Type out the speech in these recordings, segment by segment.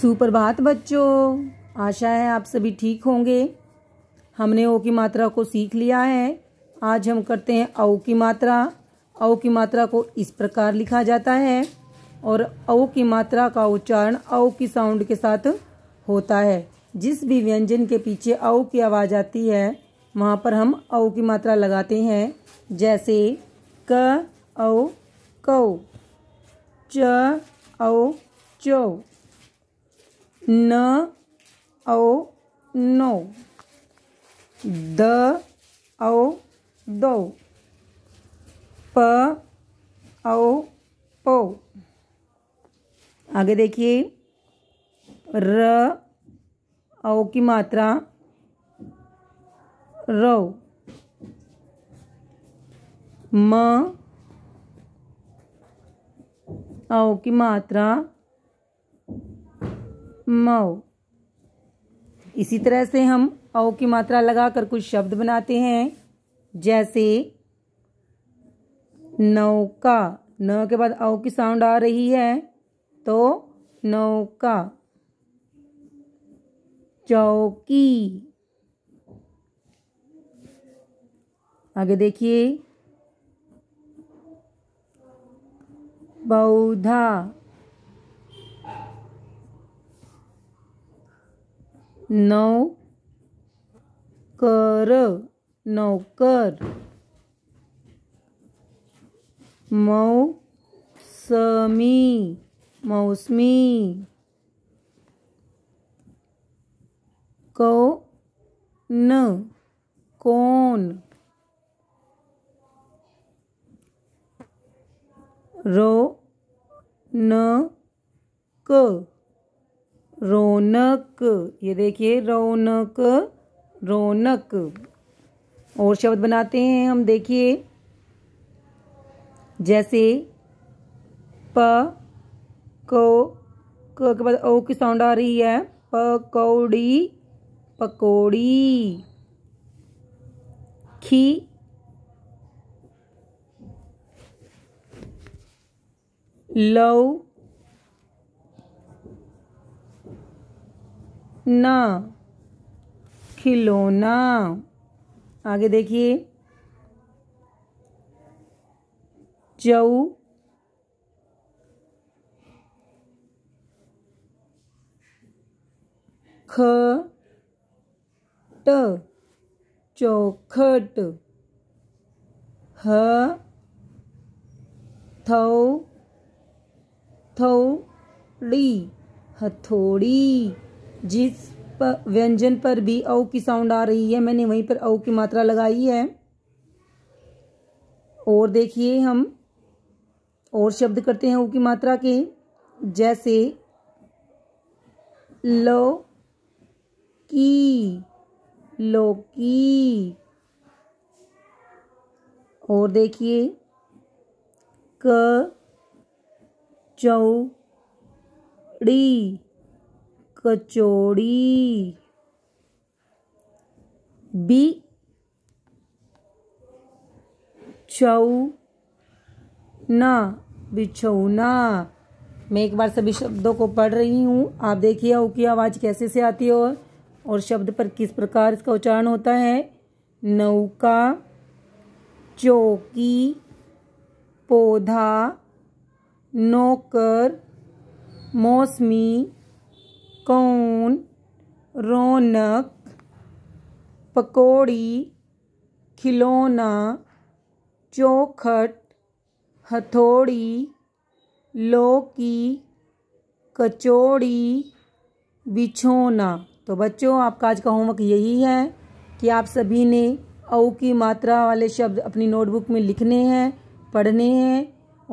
सुप्रभात बच्चों आशा है आप सभी ठीक होंगे हमने ओ की मात्रा को सीख लिया है आज हम करते हैं औ की मात्रा औ की मात्रा को इस प्रकार लिखा जाता है और औ की मात्रा का उच्चारण औ की साउंड के साथ होता है जिस भी व्यंजन के पीछे औ की आवाज़ आती है वहाँ पर हम औ की मात्रा लगाते हैं जैसे क औ कौ च औ चौ न औ नौ द औ दौ प औ पौ आगे देखिए र औ की मात्रा रौ म औ की मात्रा मऊ इसी तरह से हम औ की मात्रा लगाकर कुछ शब्द बनाते हैं जैसे नौका न के बाद औ की साउंड आ रही है तो नौका चौकी आगे देखिए बौधा नौकर समी मौसमी मौसमी न कौन रो न क रौनक ये देखिए रौनक रौनक और शब्द बनाते हैं हम देखिए जैसे प को क के बाद ओ की साउंड आ रही है पकौड़ी पकौड़ी खी लव ना खिलौना आगे देखिए जऊ ट चौखट ह थौ थौड़ी हथौड़ी जिस पर व्यंजन पर भी औ की साउंड आ रही है मैंने वहीं पर औ की मात्रा लगाई है और देखिए हम और शब्द करते हैं औ की मात्रा के जैसे लो की लोकी और देखिए क चौड़ी कचौड़ी बी बिछौना बिछौना मैं एक बार सभी शब्दों को पढ़ रही हूँ आप देखिए ओ की आवाज़ कैसे से आती है और शब्द पर किस प्रकार इसका उच्चारण होता है नौका चौकी पौधा नौकर मौसमी कौन रौनक पकौड़ी खिलौना चौखट हथौड़ी लौकी कचौड़ी बिछोना तो बच्चों आपका आज का होमवर्क यही है कि आप सभी ने औ की मात्रा वाले शब्द अपनी नोटबुक में लिखने हैं पढ़ने हैं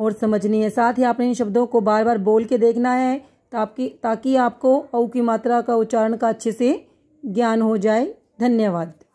और समझने हैं साथ ही आपने इन शब्दों को बार बार बोल के देखना है ताकि ताकि आपको औ की मात्रा का उच्चारण का अच्छे से ज्ञान हो जाए धन्यवाद